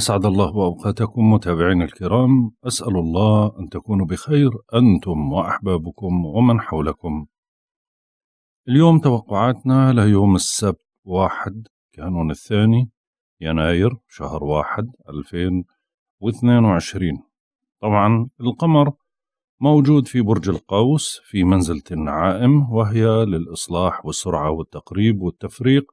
أسعد الله وأوقاتكم متابعين الكرام أسأل الله أن تكونوا بخير أنتم وأحبابكم ومن حولكم اليوم توقعاتنا ليوم السبت واحد كانون الثاني يناير شهر واحد 2022 طبعا القمر موجود في برج القوس في منزلة النعائم وهي للإصلاح والسرعة والتقريب والتفريق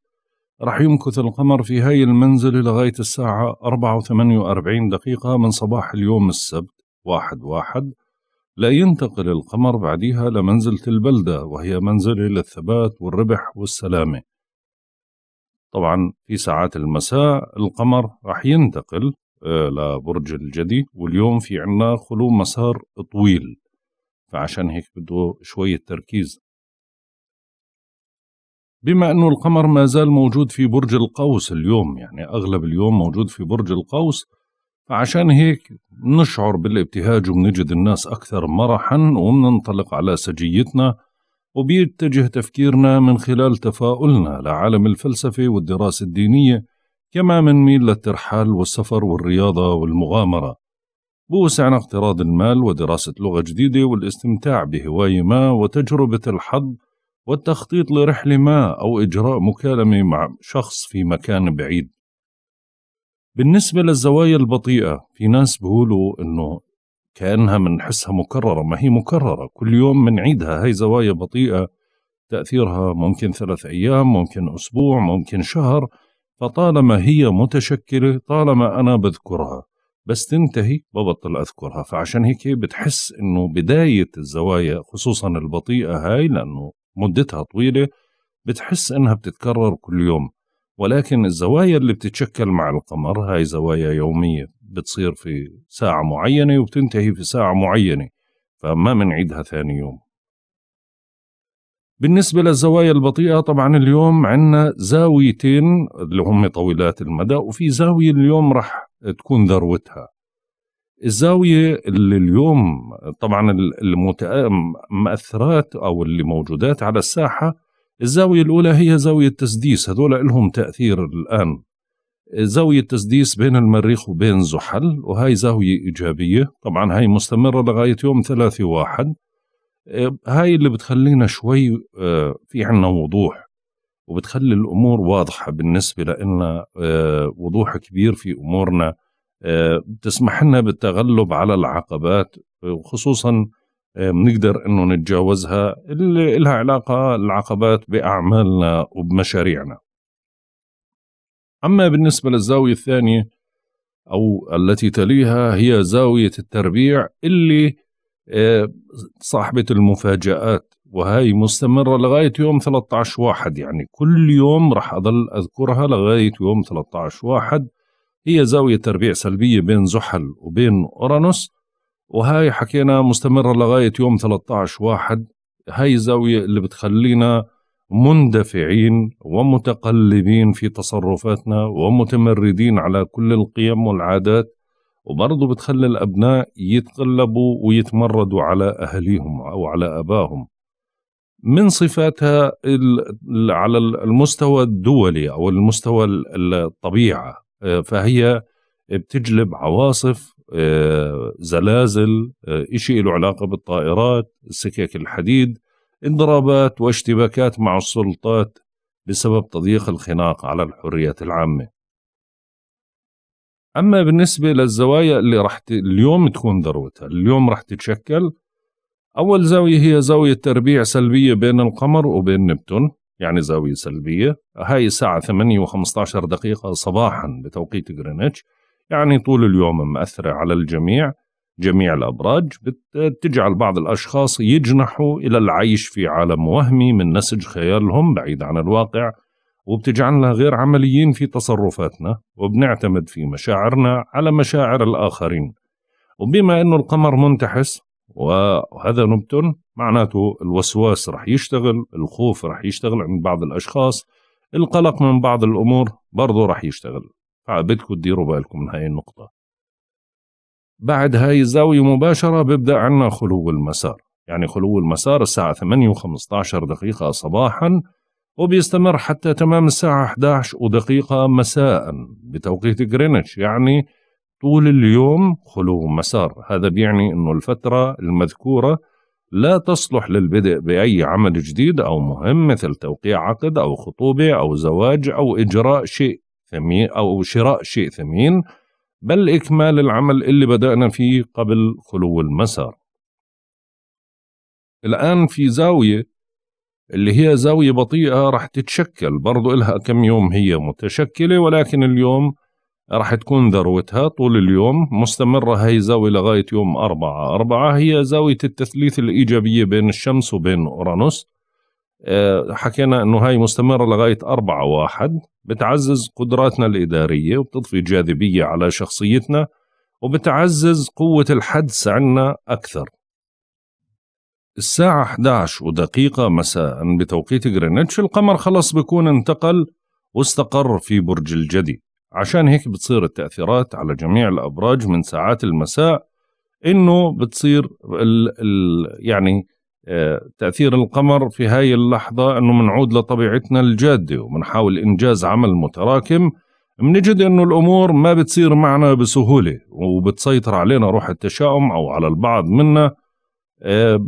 راح يمكث القمر في هاي المنزل لغاية الساعة 4:48 دقيقة من صباح اليوم السبت واحد واحد لا ينتقل القمر بعديها لمنزلة البلدة وهي منزلة للثبات والربح والسلامة طبعا في ساعات المساء القمر راح ينتقل آه، لبرج الجدي واليوم في عنا خلو مسار طويل فعشان هيك بده شوية تركيز بما أنه القمر ما زال موجود في برج القوس اليوم يعني أغلب اليوم موجود في برج القوس فعشان هيك نشعر بالابتهاج وبنجد الناس أكثر مرحا وبننطلق على سجيتنا وبيتجه تفكيرنا من خلال تفاؤلنا لعالم الفلسفة والدراسة الدينية كما منميل للترحال والسفر والرياضة والمغامرة بوسعنا اقتراض المال ودراسة لغة جديدة والاستمتاع بهواية ما وتجربة الحظ والتخطيط لرحلة ما أو إجراء مكالمة مع شخص في مكان بعيد بالنسبة للزوايا البطيئة في ناس بيقولوا إنه كأنها بنحسها مكررة ما هي مكررة كل يوم بنعيدها هي زوايا بطيئة تأثيرها ممكن ثلاث أيام ممكن أسبوع ممكن شهر فطالما هي متشكلة طالما أنا بذكرها بس تنتهي ببطل أذكرها فعشان هيك بتحس إنه بداية الزوايا خصوصا البطيئة هاي لأنه مدتها طويلة بتحس أنها بتتكرر كل يوم ولكن الزوايا اللي بتتشكل مع القمر هاي زوايا يومية بتصير في ساعة معينة وبتنتهي في ساعة معينة فما منعيدها ثاني يوم بالنسبة للزوايا البطيئة طبعا اليوم عنا زاويتين اللي هم طويلات المدى وفي زاوية اليوم رح تكون ذروتها الزاوية اللي اليوم طبعا المؤثرات أو اللي موجودات على الساحة الزاوية الأولى هي زاوية تسديس هذول لهم تأثير الآن زاوية تسديس بين المريخ وبين زحل وهي زاوية إيجابية طبعا هاي مستمرة لغاية يوم ثلاثة واحد هاي اللي بتخلينا شوي آه، في عنا وضوح وبتخلي الأمور واضحة بالنسبة لنا آه، وضوح كبير في أمورنا آه، بتسمح لنا بالتغلب على العقبات وخصوصا آه، بنقدر انه نتجاوزها اللي لها علاقه العقبات باعمالنا وبمشاريعنا. اما بالنسبه للزاويه الثانيه او التي تليها هي زاويه التربيع اللي آه، صاحبه المفاجات وهي مستمره لغايه يوم 13 واحد يعني كل يوم راح اظل اذكرها لغايه يوم 13 واحد هي زاوية تربيع سلبية بين زحل وبين أورانوس وهاي حكينا مستمرة لغاية يوم 13 واحد هاي الزاوية اللي بتخلينا مندفعين ومتقلبين في تصرفاتنا ومتمردين على كل القيم والعادات وبرضه بتخلي الأبناء يتقلبوا ويتمردوا على أهليهم أو على أباهم من صفاتها على المستوى الدولي أو المستوى الطبيعة آه، فهي بتجلب عواصف آه، زلازل آه، إشي له علاقة بالطائرات سكك الحديد انضرابات واشتباكات مع السلطات بسبب تضييق الخناق على الحريات العامة أما بالنسبة للزوايا اللي راح ت... اليوم تكون ذروتها اليوم راح تتشكل أول زاوية هي زاوية تربيع سلبية بين القمر وبين نبتون يعني زاوية سلبية هاي الساعة 8 و15 دقيقة صباحا بتوقيت غرينتش يعني طول اليوم مأثرة على الجميع جميع الأبراج بتجعل بعض الأشخاص يجنحوا إلى العيش في عالم وهمي من نسج خيالهم بعيد عن الواقع وبتجعلنا غير عمليين في تصرفاتنا وبنعتمد في مشاعرنا على مشاعر الآخرين وبما أنه القمر منتحس وهذا نبتون معناته الوسواس رح يشتغل الخوف رح يشتغل عند بعض الأشخاص القلق من بعض الأمور برضه رح يشتغل فبدكم تديروا بالكم من هاي النقطة بعد هاي الزاوية مباشرة بيبدأ عنا خلو المسار يعني خلو المسار الساعة 8 و15 دقيقة صباحا وبيستمر حتى تمام الساعة 11 ودقيقة مساء بتوقيت جرينتش يعني طول اليوم خلو مسار هذا بيعني أنه الفترة المذكورة لا تصلح للبدء بأي عمل جديد أو مهم مثل توقيع عقد أو خطوبة أو زواج أو إجراء شيء ثمين أو شراء شيء ثمين بل إكمال العمل اللي بدأنا فيه قبل خلو المسار الآن في زاوية اللي هي زاوية بطيئة رح تتشكل برضو إلها كم يوم هي متشكلة ولكن اليوم راح تكون ذروتها طول اليوم مستمرة هاي الزاوية لغاية يوم أربعة أربعة هي زاوية التثليث الإيجابية بين الشمس وبين أورانوس آه، حكينا أنه هاي مستمرة لغاية أربعة واحد بتعزز قدراتنا الإدارية وبتضفي جاذبية على شخصيتنا وبتعزز قوة الحدس عنا أكثر الساعة 11 ودقيقة مساء بتوقيت غرينتش القمر خلص بيكون انتقل واستقر في برج الجدي عشان هيك بتصير التأثيرات على جميع الأبراج من ساعات المساء إنه بتصير ال ال يعني آه، تأثير القمر في هاي اللحظة أنه منعود لطبيعتنا الجادة ومنحاول إنجاز عمل متراكم منجد أنه الأمور ما بتصير معنا بسهولة وبتسيطر علينا روح التشاؤم أو على البعض منا آه،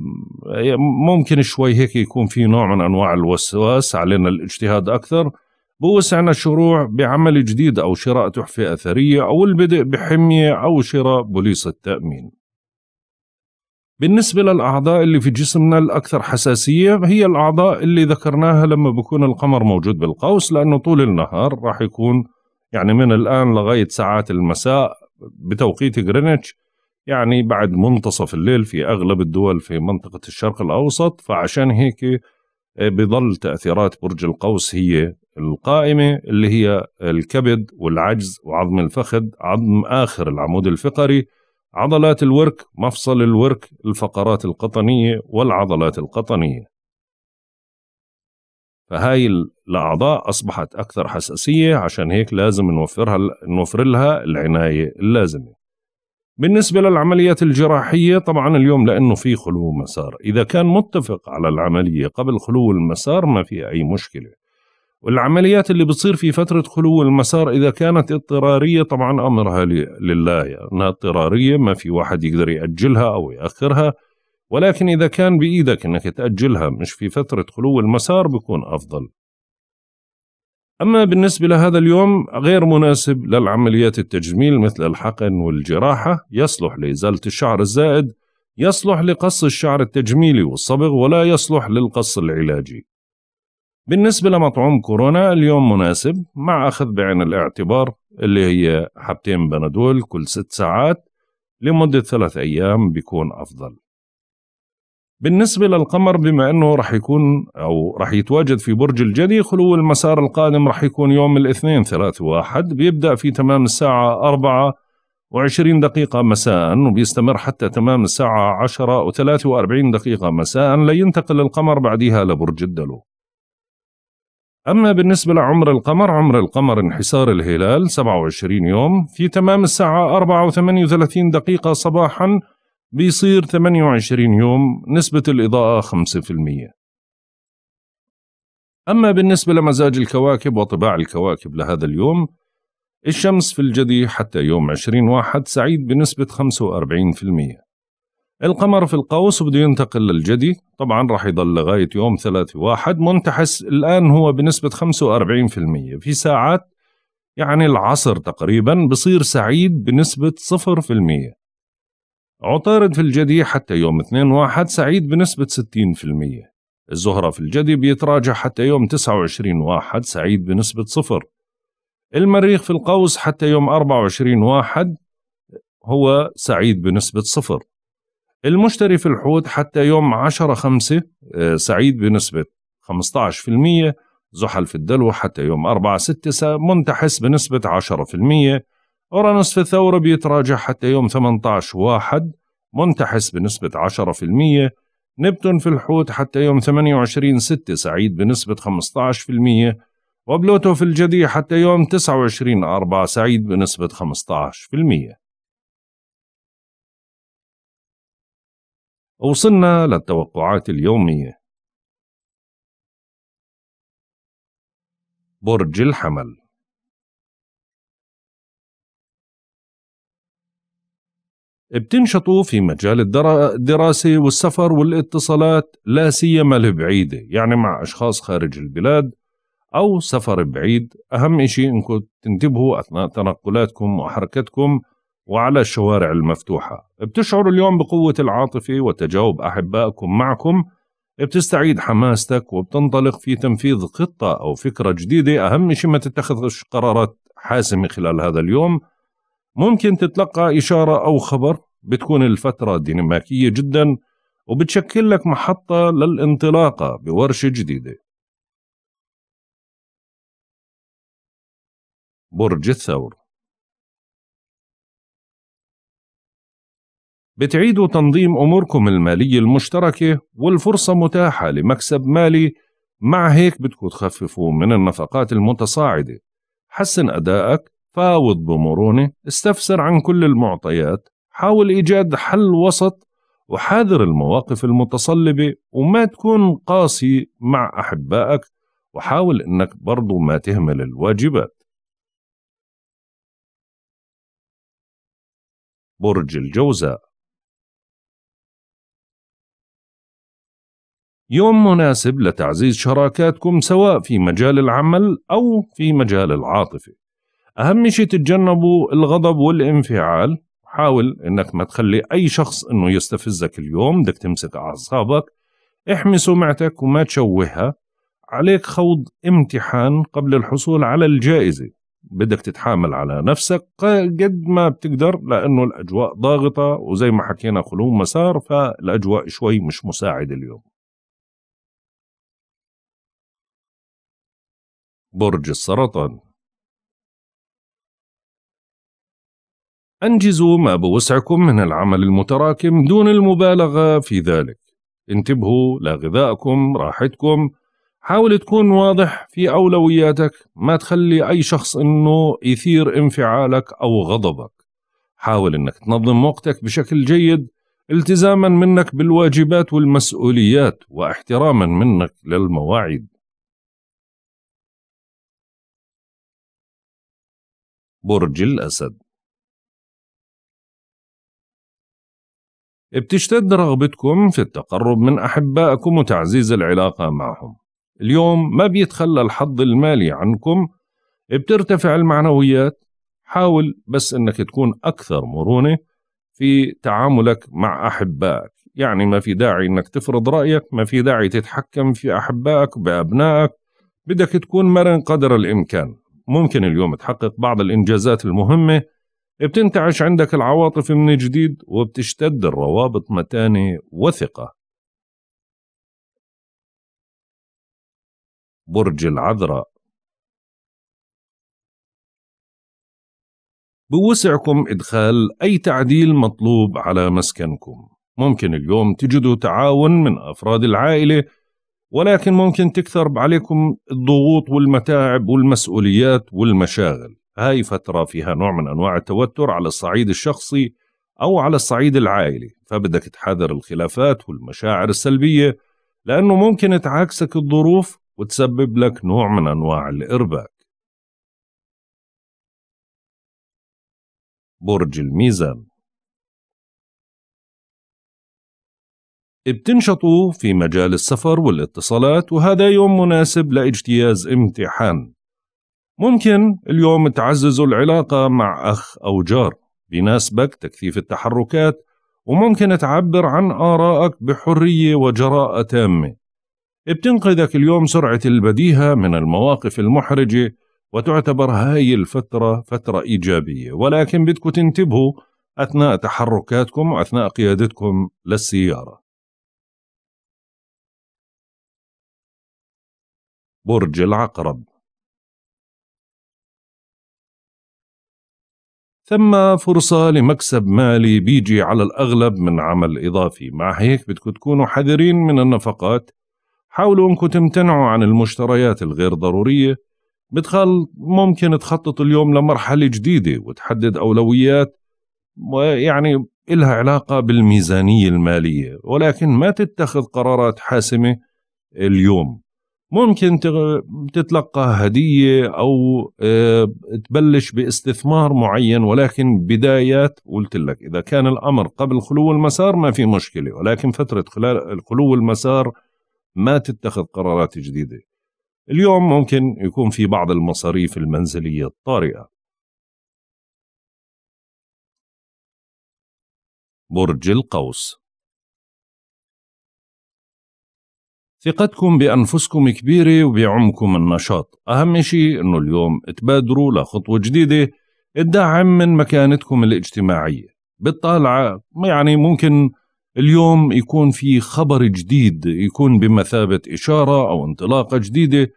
ممكن شوي هيك يكون في نوع من أنواع الوسواس علينا الاجتهاد أكثر بوسعنا الشروع بعمل جديد أو شراء تحفة أثرية أو البدء بحمية أو شراء بوليس التأمين بالنسبة للأعضاء اللي في جسمنا الأكثر حساسية هي الأعضاء اللي ذكرناها لما بكون القمر موجود بالقوس لأنه طول النهار راح يكون يعني من الآن لغاية ساعات المساء بتوقيت غرينتش يعني بعد منتصف الليل في أغلب الدول في منطقة الشرق الأوسط فعشان هيك آه، بظل تأثيرات برج القوس هي القائمة اللي هي الكبد والعجز وعظم الفخذ عظم آخر العمود الفقري عضلات الورك مفصل الورك الفقرات القطنية والعضلات القطنية فهاي الأعضاء أصبحت أكثر حساسية عشان هيك لازم نوفرها نوفر لها العناية اللازمة بالنسبة للعمليات الجراحية طبعا اليوم لأنه في خلو مسار إذا كان متفق على العملية قبل خلو المسار ما في أي مشكلة والعمليات اللي بتصير في فترة خلو المسار إذا كانت اضطرارية طبعا أمرها لله يعني أنها اضطرارية ما في واحد يقدر يأجلها أو يأخرها ولكن إذا كان بإيدك أنك تأجلها مش في فترة خلو المسار بيكون أفضل أما بالنسبة لهذا اليوم غير مناسب للعمليات التجميل مثل الحقن والجراحة يصلح لإزالة الشعر الزائد يصلح لقص الشعر التجميلي والصبغ ولا يصلح للقص العلاجي بالنسبة لمطعوم كورونا اليوم مناسب مع أخذ بعين الاعتبار اللي هي حبتين بنادول كل ست ساعات لمدة ثلاث أيام بيكون أفضل بالنسبة للقمر بما أنه رح يكون أو رح يتواجد في برج الجدي خلو المسار القادم رح يكون يوم الاثنين ثلاثة واحد بيبدأ في تمام الساعة أربعة وعشرين دقيقة مساء وبيستمر حتى تمام الساعة عشرة وثلاثة وأربعين دقيقة مساء لينتقل القمر بعدها لبرج الدلو أما بالنسبة لعمر القمر عمر القمر انحسار الهلال 27 يوم في تمام الساعة 4 و 38 دقيقة صباحا بيصير 28 يوم نسبة الإضاءة 5% أما بالنسبة لمزاج الكواكب وطباع الكواكب لهذا اليوم الشمس في الجدي حتى يوم 20 واحد سعيد بنسبة 45% القمر في القوس بده ينتقل للجدي طبعا راح يضل لغاية يوم ثلاثة واحد منتحس الآن هو بنسبة 45% في ساعات يعني العصر تقريبا بصير سعيد بنسبة 0% عطارد في الجدي حتى يوم 2 واحد سعيد بنسبة 60% الزهرة في الجدي بيتراجع حتى يوم 29 واحد سعيد بنسبة صفر المريخ في القوس حتى يوم 24 واحد هو سعيد بنسبة صفر المشتري في الحوت حتى يوم 10 5 آه، سعيد بنسبة 15% زحل في الدلو حتى يوم 4 6 منتحس بنسبة 10% أورانوس في الثورة بيتراجع حتى يوم 18 1 منتحس بنسبة 10% نبتون في الحوت حتى يوم 28 6 سعيد بنسبة 15% وبلوتو في الجدي حتى يوم 29 4 سعيد بنسبة 15% وصلنا للتوقعات اليومية برج الحمل بتنشطوا في مجال الدراسة والسفر والاتصالات لا سيما البعيدة يعني مع أشخاص خارج البلاد أو سفر بعيد أهم إشي إنكم تنتبهوا أثناء تنقلاتكم وحركتكم وعلى الشوارع المفتوحة بتشعروا اليوم بقوة العاطفة وتجاوب أحبائكم معكم بتستعيد حماستك وبتنطلق في تنفيذ خطة أو فكرة جديدة أهم شيء ما تتخذش قرارات حاسمة خلال هذا اليوم ممكن تتلقى إشارة أو خبر بتكون الفترة ديناميكية جدا وبتشكل لك محطة للانطلاقة بورشة جديدة برج الثور بتعيدوا تنظيم أموركم المالية المشتركة والفرصة متاحة لمكسب مالي مع هيك بدكوا تخففوا من النفقات المتصاعدة حسن أدائك فاوض بمرونة استفسر عن كل المعطيات حاول إيجاد حل وسط وحاذر المواقف المتصلبة وما تكون قاسي مع أحبائك وحاول أنك برضو ما تهمل الواجبات برج الجوزاء يوم مناسب لتعزيز شراكاتكم سواء في مجال العمل أو في مجال العاطفة أهم شيء تتجنبوا الغضب والانفعال حاول انك ما تخلي اي شخص انه يستفزك اليوم بدك تمسك اعصابك احمي سمعتك وما تشوهها عليك خوض امتحان قبل الحصول على الجائزة بدك تتحامل على نفسك قد ما بتقدر لأنه الأجواء ضاغطة وزي ما حكينا خلو مسار فالأجواء شوي مش مساعدة اليوم برج السرطان أنجزوا ما بوسعكم من العمل المتراكم دون المبالغة في ذلك انتبهوا لغذائكم راحتكم حاول تكون واضح في أولوياتك ما تخلي أي شخص أنه يثير انفعالك أو غضبك حاول أنك تنظم وقتك بشكل جيد التزاما منك بالواجبات والمسؤوليات واحتراما منك للمواعيد برج الأسد بتشتد رغبتكم في التقرب من أحبائكم وتعزيز العلاقة معهم اليوم ما بيتخلى الحظ المالي عنكم بترتفع المعنويات حاول بس أنك تكون أكثر مرونة في تعاملك مع أحبائك يعني ما في داعي أنك تفرض رأيك ما في داعي تتحكم في أحبائك بأبنائك بدك تكون مرن قدر الإمكان ممكن اليوم تحقق بعض الإنجازات المهمة بتنتعش عندك العواطف من جديد وبتشتد الروابط متانة وثقة برج العذراء بوسعكم إدخال أي تعديل مطلوب على مسكنكم ممكن اليوم تجدوا تعاون من أفراد العائلة ولكن ممكن تكثر عليكم الضغوط والمتاعب والمسؤوليات والمشاغل هاي فترة فيها نوع من أنواع التوتر على الصعيد الشخصي أو على الصعيد العائلي فبدك تحذر الخلافات والمشاعر السلبية لأنه ممكن تعاكسك الظروف وتسبب لك نوع من أنواع الإرباك برج الميزان بتنشطوا في مجال السفر والاتصالات وهذا يوم مناسب لاجتياز امتحان ممكن اليوم تعززوا العلاقة مع أخ أو جار بيناسبك تكثيف التحركات وممكن تعبر عن آرائك بحرية وجراءة تامة بتنقذك اليوم سرعة البديهة من المواقف المحرجة وتعتبر هاي الفترة فترة إيجابية ولكن بدكم تنتبهوا أثناء تحركاتكم وأثناء قيادتكم للسيارة برج العقرب ثم فرصة لمكسب مالي بيجي على الأغلب من عمل إضافي مع هيك بدكم تكونوا حذرين من النفقات حاولوا انكم تمتنعوا عن المشتريات الغير ضرورية بتخل ممكن تخطط اليوم لمرحلة جديدة وتحدد أولويات ويعني إلها علاقة بالميزانية المالية ولكن ما تتخذ قرارات حاسمة اليوم ممكن تتلقى هدية أو آه، تبلش باستثمار معين ولكن بدايات قلت لك إذا كان الأمر قبل خلو المسار ما في مشكلة ولكن فترة خلال خلو المسار ما تتخذ قرارات جديدة اليوم ممكن يكون في بعض المصاريف المنزلية الطارئة برج القوس ثقتكم بأنفسكم كبيرة وبعمكم النشاط أهم شيء أنه اليوم تبادروا لخطوة جديدة تدعم من مكانتكم الاجتماعية بالطالعة يعني ممكن اليوم يكون في خبر جديد يكون بمثابة إشارة أو انطلاقة جديدة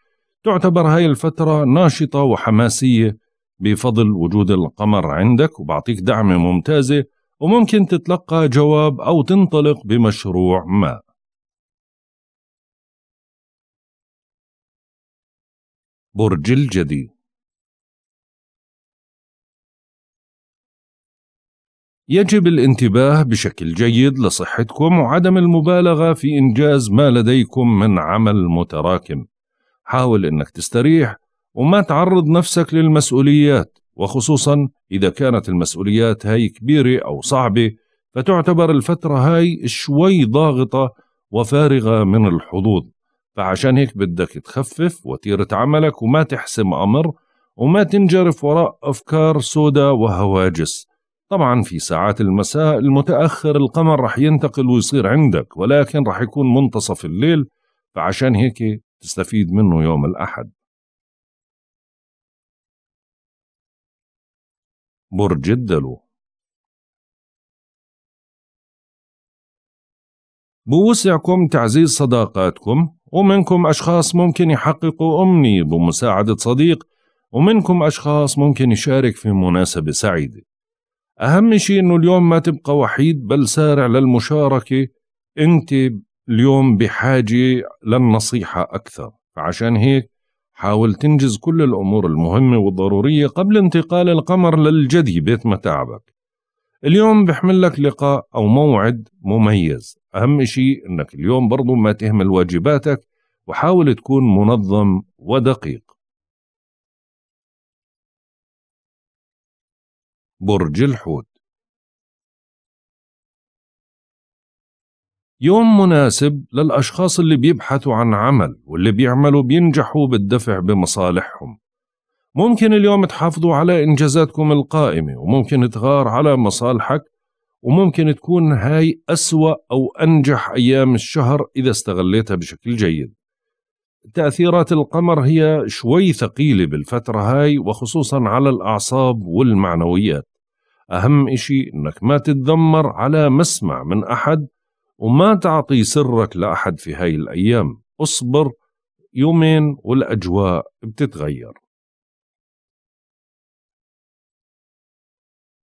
تعتبر هاي الفترة ناشطة وحماسية بفضل وجود القمر عندك وبعطيك دعم ممتازة وممكن تتلقى جواب أو تنطلق بمشروع ما برج الجدي يجب الانتباه بشكل جيد لصحتكم وعدم المبالغة في إنجاز ما لديكم من عمل متراكم حاول أنك تستريح وما تعرض نفسك للمسؤوليات وخصوصا إذا كانت المسؤوليات هاي كبيرة أو صعبة فتعتبر الفترة هاي شوي ضاغطة وفارغة من الحظوظ فعشان هيك بدك تخفف وتيرة عملك وما تحسم أمر وما تنجرف وراء أفكار سودة وهواجس طبعا في ساعات المساء المتأخر القمر رح ينتقل ويصير عندك ولكن رح يكون منتصف الليل فعشان هيك تستفيد منه يوم الأحد برج الدلو بوسعكم تعزيز صداقاتكم ومنكم أشخاص ممكن يحققوا أمني بمساعدة صديق ومنكم أشخاص ممكن يشارك في مناسبة سعيدة أهم شيء أنه اليوم ما تبقى وحيد بل سارع للمشاركة أنت اليوم بحاجة للنصيحة أكثر فعشان هيك حاول تنجز كل الأمور المهمة والضرورية قبل انتقال القمر للجدي بيت متاعبك اليوم بحمل لك لقاء أو موعد مميز أهم شيء أنك اليوم برضو ما تهمل واجباتك وحاول تكون منظم ودقيق برج الحوت يوم مناسب للأشخاص اللي بيبحثوا عن عمل واللي بيعملوا بينجحوا بالدفع بمصالحهم ممكن اليوم تحافظوا على إنجازاتكم القائمة وممكن تغار على مصالحك وممكن تكون هاي أسوأ أو أنجح أيام الشهر إذا استغليتها بشكل جيد تأثيرات القمر هي شوي ثقيلة بالفترة هاي وخصوصا على الأعصاب والمعنويات أهم إشي أنك ما تتذمر على مسمع من أحد وما تعطي سرك لأحد في هاي الأيام اصبر يومين والأجواء بتتغير